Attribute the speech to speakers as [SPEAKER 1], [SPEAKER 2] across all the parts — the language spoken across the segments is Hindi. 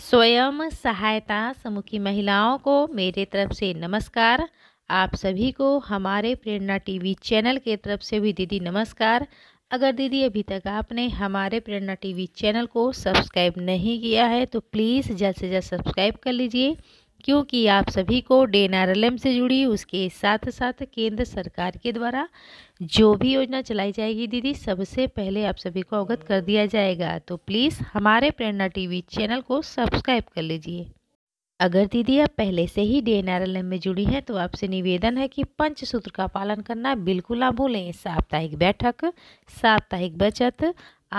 [SPEAKER 1] स्वयं सहायता की महिलाओं को मेरे तरफ से नमस्कार आप सभी को हमारे प्रेरणा टीवी चैनल के तरफ से भी दीदी नमस्कार अगर दीदी अभी तक आपने हमारे प्रेरणा टीवी चैनल को सब्सक्राइब नहीं किया है तो प्लीज़ जल्द से जल्द सब्सक्राइब कर लीजिए क्योंकि आप सभी को एम से जुड़ी उसके साथ साथ केंद्र सरकार के द्वारा जो भी योजना चलाई जाएगी दीदी सबसे पहले आप सभी को अवगत कर दिया जाएगा तो प्लीज़ हमारे प्रेरणा टीवी चैनल को सब्सक्राइब कर लीजिए अगर दीदी आप पहले से ही डी एन में जुड़ी हैं तो आपसे निवेदन है कि पंच सूत्र का पालन करना बिल्कुल ना भूलें साप्ताहिक बैठक साप्ताहिक बचत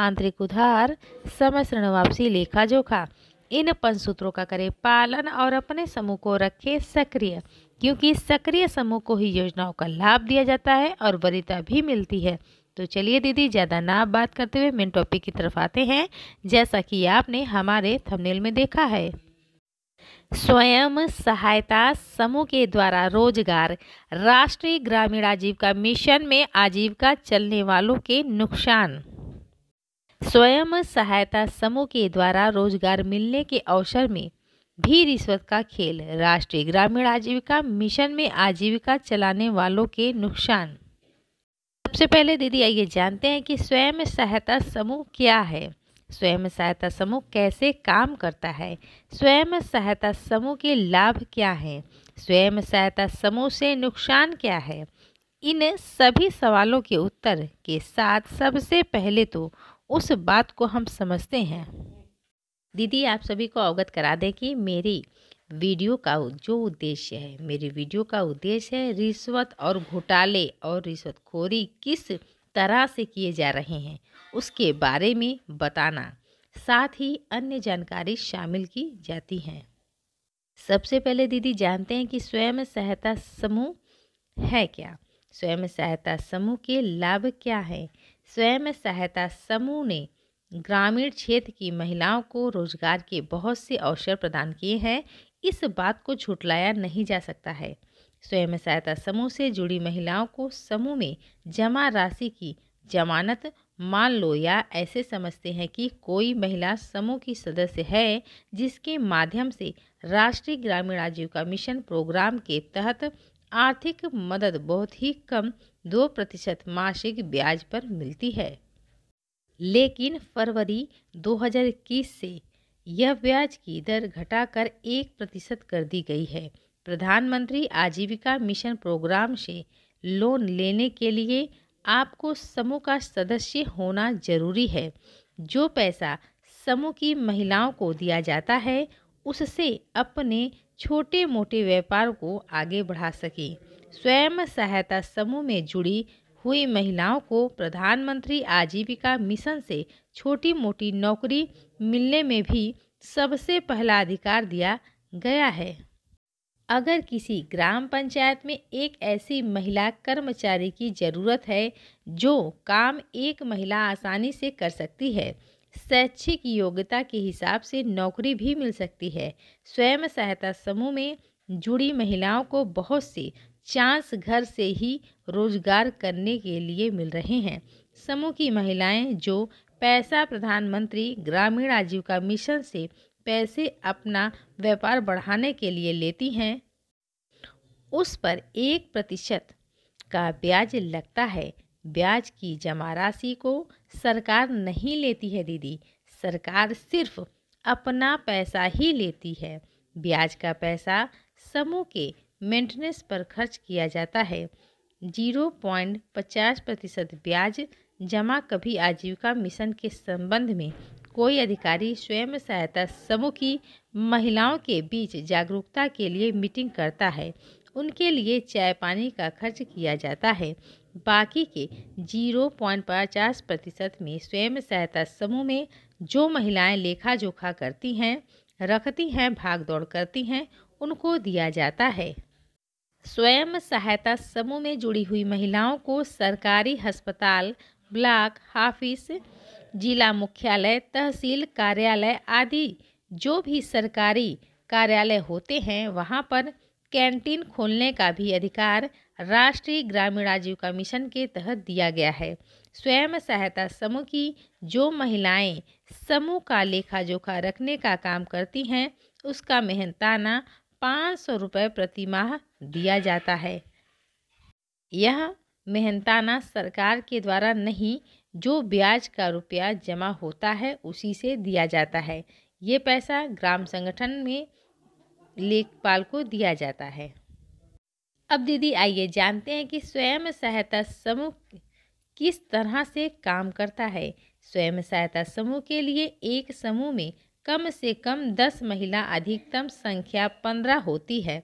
[SPEAKER 1] आंतरिक उधार समय ऋण वापसी लेखा जोखा इन पंचसूत्रों का करें पालन और अपने समूह को रखें सक्रिय क्योंकि सक्रिय समूह को ही योजनाओं का लाभ दिया जाता है और वरीता भी मिलती है तो चलिए दीदी ज़्यादा ना बात करते हुए मेन टॉपिक की तरफ आते हैं जैसा कि आपने हमारे थंबनेल में देखा है स्वयं सहायता समूह के द्वारा रोजगार राष्ट्रीय ग्रामीण आजीविका मिशन में आजीविका चलने वालों के नुकसान स्वयं सहायता समूह के द्वारा रोजगार मिलने के अवसर में भी रिश्वत का खेल राष्ट्रीय ग्रामीण आजीविका मिशन में आजीविका चलाने वालों के नुकसान सबसे पहले दीदी आइए जानते हैं कि स्वयं सहायता समूह क्या है स्वयं सहायता समूह कैसे काम करता है स्वयं सहायता समूह के लाभ क्या हैं स्वयं सहायता समूह से नुकसान क्या है इन सभी सवालों के उत्तर के साथ सबसे पहले तो उस बात को हम समझते हैं दीदी आप सभी को अवगत करा दें कि मेरी वीडियो का जो उद्देश्य है मेरी वीडियो का उद्देश्य है रिश्वत और घोटाले और रिश्वतखोरी किस तरह से किए जा रहे हैं उसके बारे में बताना साथ ही अन्य जानकारी शामिल की जाती हैं सबसे पहले दीदी जानते हैं कि स्वयं सहायता समूह है क्या स्वयं सहायता समूह के लाभ क्या हैं स्वयं सहायता समूह ने ग्रामीण क्षेत्र की महिलाओं को रोजगार के बहुत से अवसर प्रदान किए हैं इस बात को झुटलाया नहीं जा सकता है स्वयं सहायता समूह से जुड़ी महिलाओं को समूह में जमा राशि की जमानत मान लो या ऐसे समझते हैं कि कोई महिला समूह की सदस्य है जिसके माध्यम से राष्ट्रीय ग्रामीण आजीविका मिशन प्रोग्राम के तहत आर्थिक मदद बहुत ही कम दो प्रतिशत मासिक ब्याज पर मिलती है लेकिन फरवरी 2021 से यह ब्याज की दर घटाकर एक प्रतिशत कर दी गई है प्रधानमंत्री आजीविका मिशन प्रोग्राम से लोन लेने के लिए आपको समूह का सदस्य होना जरूरी है जो पैसा समूह की महिलाओं को दिया जाता है उससे अपने छोटे मोटे व्यापार को आगे बढ़ा सकें स्वयं सहायता समूह में जुड़ी हुई महिलाओं को प्रधानमंत्री आजीविका मिशन से छोटी मोटी नौकरी मिलने में भी सबसे पहला अधिकार दिया गया है अगर किसी ग्राम पंचायत में एक ऐसी महिला कर्मचारी की ज़रूरत है जो काम एक महिला आसानी से कर सकती है शैक्षिक योग्यता के हिसाब से नौकरी भी मिल सकती है स्वयं सहायता समूह में जुड़ी महिलाओं को बहुत से चांस घर से ही रोजगार करने के लिए मिल रहे हैं समूह की महिलाएं जो पैसा प्रधानमंत्री ग्रामीण आजीविका मिशन से पैसे अपना व्यापार बढ़ाने के लिए लेती हैं उस पर एक प्रतिशत का ब्याज लगता है ब्याज की जमा राशि को सरकार नहीं लेती है दीदी सरकार सिर्फ अपना पैसा ही लेती है ब्याज का पैसा समूह के मेंटेनेंस पर खर्च किया जाता है जीरो पॉइंट पचास प्रतिशत ब्याज जमा कभी आजीविका मिशन के संबंध में कोई अधिकारी स्वयं सहायता समूह की महिलाओं के बीच जागरूकता के लिए मीटिंग करता है उनके लिए चाय पानी का खर्च किया जाता है बाकी के जीरो पॉइंट पचास प्रतिशत में स्वयं सहायता समूह में जो महिलाएं लेखा जोखा करती हैं रखती हैं भाग दौड़ करती हैं उनको दिया जाता है स्वयं सहायता समूह में जुड़ी हुई महिलाओं को सरकारी अस्पताल ब्लॉक हाफिस जिला मुख्यालय तहसील कार्यालय आदि जो भी सरकारी कार्यालय होते हैं वहाँ पर कैंटीन खोलने का भी अधिकार राष्ट्रीय ग्रामीण आजीविका मिशन के तहत दिया गया है स्वयं सहायता समूह की जो महिलाएं समूह का लेखा जोखा रखने का काम करती हैं उसका मेहनताना पाँच सौ रुपये प्रति माह दिया जाता है यह मेहनताना सरकार के द्वारा नहीं जो ब्याज का रुपया जमा होता है उसी से दिया जाता है ये पैसा ग्राम संगठन में लेखपाल को दिया जाता है अब दीदी आइए जानते हैं कि स्वयं सहायता समूह किस तरह से काम करता है स्वयं सहायता समूह के लिए एक समूह में कम से कम दस महिला अधिकतम संख्या पंद्रह होती है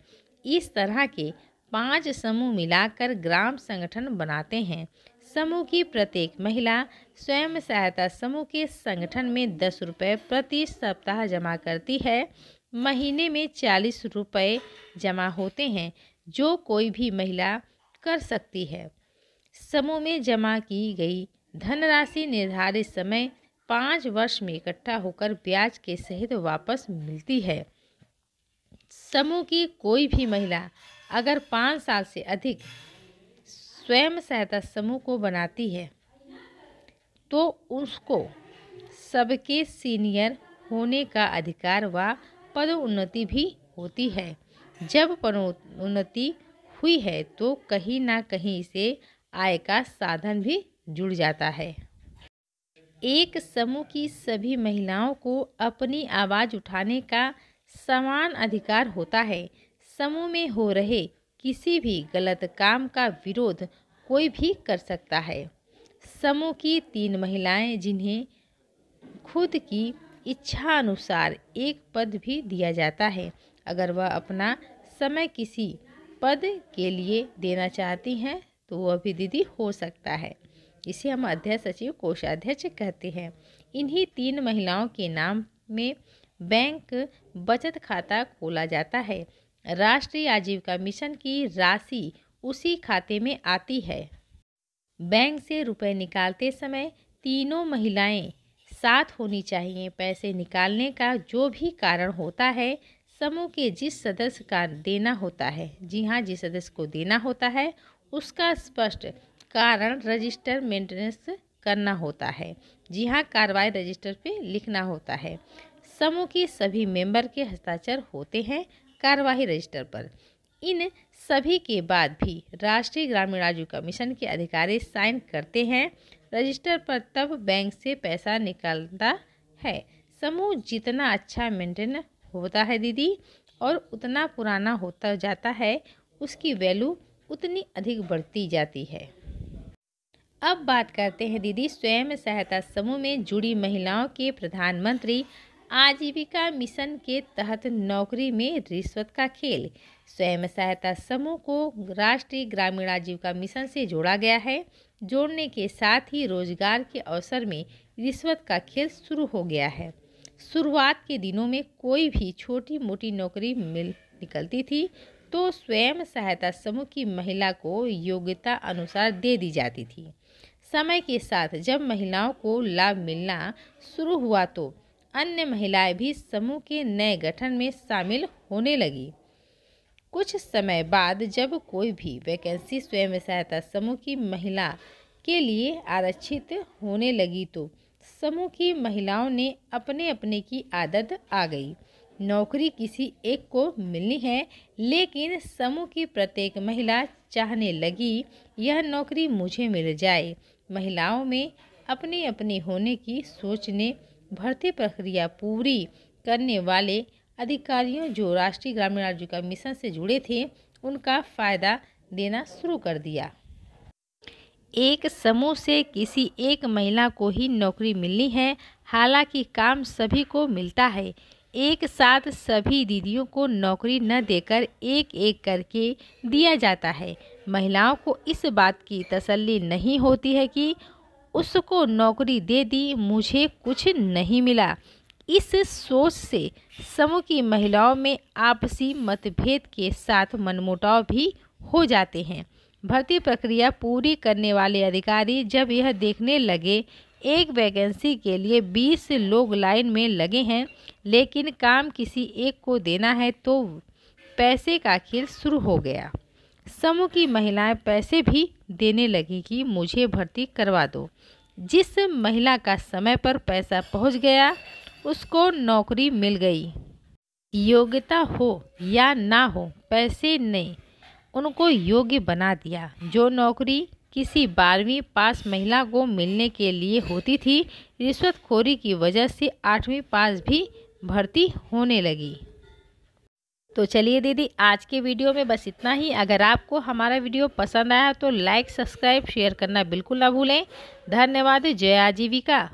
[SPEAKER 1] इस तरह के पांच समूह मिलाकर ग्राम संगठन बनाते हैं समूह की प्रत्येक महिला स्वयं सहायता समूह के संगठन में दस रुपये प्रति सप्ताह जमा करती है महीने में चालीस रुपये जमा होते हैं जो कोई भी महिला कर सकती है समूह में जमा की गई धनराशि निर्धारित समय पाँच वर्ष में इकट्ठा होकर ब्याज के सहित वापस मिलती है समूह की कोई भी महिला अगर पाँच साल से अधिक स्वयं सहायता समूह को बनाती है तो उसको सबके सीनियर होने का अधिकार व पदोन्नति भी होती है जब पदोन्नति हुई है तो कहीं ना कहीं से आय का साधन भी जुड़ जाता है एक समूह की सभी महिलाओं को अपनी आवाज़ उठाने का समान अधिकार होता है समूह में हो रहे किसी भी गलत काम का विरोध कोई भी कर सकता है समूह की तीन महिलाएं जिन्हें खुद की इच्छा अनुसार एक पद भी दिया जाता है अगर वह अपना समय किसी पद के लिए देना चाहती हैं तो वह भी दीदी हो सकता है इसे हम अध्यक्ष सचिव कोषाध्यक्ष कहते हैं इन्हीं तीन महिलाओं के नाम में बैंक बचत खाता खोला जाता है राष्ट्रीय आजीविका मिशन की राशि उसी खाते में आती है बैंक से रुपए निकालते समय तीनों महिलाएं साथ होनी चाहिए पैसे निकालने का जो भी कारण होता है समूह के जिस सदस्य का देना होता है जी हाँ जिस सदस्य को देना होता है उसका स्पष्ट कारण रजिस्टर मेंटेनेंस करना होता है जी हाँ कार्रवाई रजिस्टर पे लिखना होता है समूह के सभी मेंबर के हस्ताक्षर होते हैं कार्यवाही रजिस्टर पर इन सभी के बाद भी राष्ट्रीय ग्रामीण राज्य कमीशन के अधिकारी साइन करते हैं रजिस्टर पर तब बैंक से पैसा निकलता है समूह जितना अच्छा मेंटेन होता है दीदी और उतना पुराना होता जाता है उसकी वैल्यू उतनी अधिक बढ़ती जाती है अब बात करते हैं दीदी स्वयं सहायता समूह में जुड़ी महिलाओं के प्रधानमंत्री आजीविका मिशन के तहत नौकरी में रिश्वत का खेल स्वयं सहायता समूह को राष्ट्रीय ग्रामीण आजीविका मिशन से जोड़ा गया है जोड़ने के साथ ही रोजगार के अवसर में रिश्वत का खेल शुरू हो गया है शुरुआत के दिनों में कोई भी छोटी मोटी नौकरी मिल निकलती थी तो स्वयं सहायता समूह की महिला को योग्यता अनुसार दे दी जाती थी समय के साथ जब महिलाओं को लाभ मिलना शुरू हुआ तो अन्य महिलाएं भी समूह के नए गठन में शामिल होने लगी कुछ समय बाद जब कोई भी वैकेंसी स्वयं सहायता समूह की महिला के लिए आरक्षित होने लगी तो समूह की महिलाओं ने अपने अपने की आदत आ गई नौकरी किसी एक को मिलनी है लेकिन समूह की प्रत्येक महिला चाहने लगी यह नौकरी मुझे मिल जाए महिलाओं में अपने अपने होने की सोच ने भर्ती प्रक्रिया पूरी करने वाले अधिकारियों जो राष्ट्रीय ग्रामीण आजीविका मिशन से जुड़े थे उनका फ़ायदा देना शुरू कर दिया एक समूह से किसी एक महिला को ही नौकरी मिलनी है हालांकि काम सभी को मिलता है एक साथ सभी दीदियों को नौकरी न देकर एक एक करके दिया जाता है महिलाओं को इस बात की तसल्ली नहीं होती है कि उसको नौकरी दे दी मुझे कुछ नहीं मिला इस सोच से समूह की महिलाओं में आपसी मतभेद के साथ मनमुटाव भी हो जाते हैं भर्ती प्रक्रिया पूरी करने वाले अधिकारी जब यह देखने लगे एक वैकेंसी के लिए 20 लोग लाइन में लगे हैं लेकिन काम किसी एक को देना है तो पैसे का खेल शुरू हो गया समूह की महिलाएं पैसे भी देने लगी कि मुझे भर्ती करवा दो जिस महिला का समय पर पैसा पहुंच गया उसको नौकरी मिल गई योग्यता हो या ना हो पैसे नहीं उनको योग्य बना दिया जो नौकरी किसी बारहवीं पास महिला को मिलने के लिए होती थी रिश्वतखोरी की वजह से आठवीं पास भी भर्ती होने लगी तो चलिए दीदी आज के वीडियो में बस इतना ही अगर आपको हमारा वीडियो पसंद आया तो लाइक सब्सक्राइब शेयर करना बिल्कुल ना भूलें धन्यवाद जय आजीविका